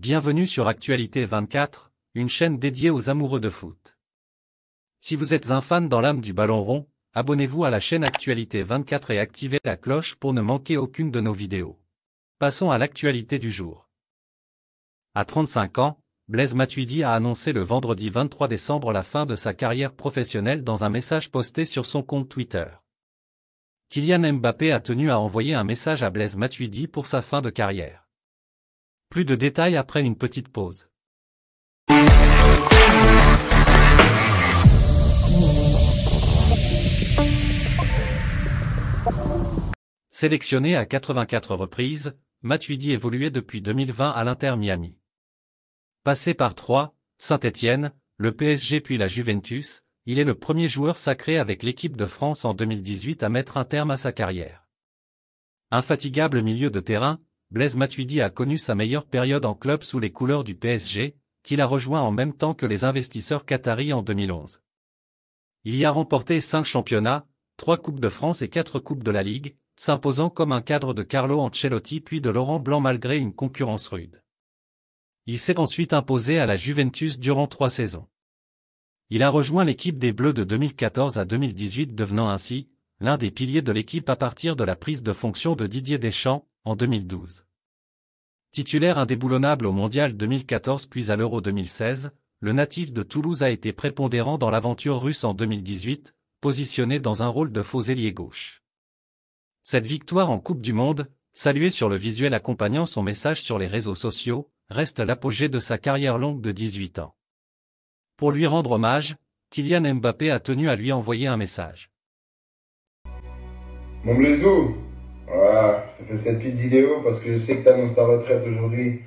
Bienvenue sur Actualité 24, une chaîne dédiée aux amoureux de foot. Si vous êtes un fan dans l'âme du ballon rond, abonnez-vous à la chaîne Actualité 24 et activez la cloche pour ne manquer aucune de nos vidéos. Passons à l'actualité du jour. À 35 ans, Blaise Matuidi a annoncé le vendredi 23 décembre la fin de sa carrière professionnelle dans un message posté sur son compte Twitter. Kylian Mbappé a tenu à envoyer un message à Blaise Matuidi pour sa fin de carrière. Plus de détails après une petite pause. Sélectionné à 84 reprises, Matuidi évoluait depuis 2020 à l'Inter Miami. Passé par 3, Saint-Étienne, le PSG puis la Juventus, il est le premier joueur sacré avec l'équipe de France en 2018 à mettre un terme à sa carrière. Infatigable milieu de terrain, Blaise Matuidi a connu sa meilleure période en club sous les couleurs du PSG, qu'il a rejoint en même temps que les investisseurs qataris en 2011. Il y a remporté cinq championnats, trois Coupes de France et quatre Coupes de la Ligue, s'imposant comme un cadre de Carlo Ancelotti puis de Laurent Blanc malgré une concurrence rude. Il s'est ensuite imposé à la Juventus durant trois saisons. Il a rejoint l'équipe des Bleus de 2014 à 2018 devenant ainsi l'un des piliers de l'équipe à partir de la prise de fonction de Didier Deschamps en 2012. Titulaire indéboulonnable au Mondial 2014 puis à l'Euro 2016, le natif de Toulouse a été prépondérant dans l'aventure russe en 2018, positionné dans un rôle de faux ailier gauche. Cette victoire en Coupe du Monde, saluée sur le visuel accompagnant son message sur les réseaux sociaux, reste l'apogée de sa carrière longue de 18 ans. Pour lui rendre hommage, Kylian Mbappé a tenu à lui envoyer un message. Mon voilà, je fait cette petite vidéo parce que je sais que tu annonces ta retraite aujourd'hui.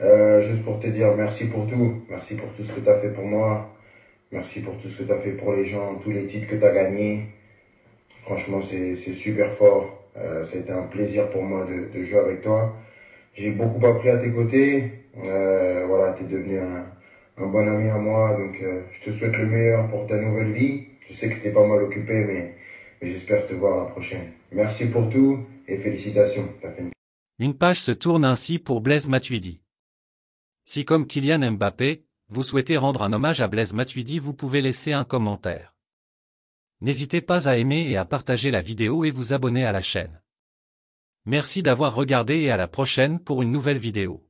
Euh, juste pour te dire merci pour tout. Merci pour tout ce que tu as fait pour moi. Merci pour tout ce que tu as fait pour les gens, tous les titres que tu as gagnés. Franchement, c'est super fort. Euh, un plaisir pour moi de, de jouer avec toi. J'ai beaucoup appris à tes côtés. Euh, voilà, tu es devenu un, un, bon ami à moi. Donc, euh, je te souhaite le meilleur pour ta nouvelle vie. Je sais que tu es pas mal occupé, mais j'espère te voir la prochaine. Merci pour tout et félicitations. Une page se tourne ainsi pour Blaise Matuidi. Si comme Kylian Mbappé, vous souhaitez rendre un hommage à Blaise Matuidi, vous pouvez laisser un commentaire. N'hésitez pas à aimer et à partager la vidéo et vous abonner à la chaîne. Merci d'avoir regardé et à la prochaine pour une nouvelle vidéo.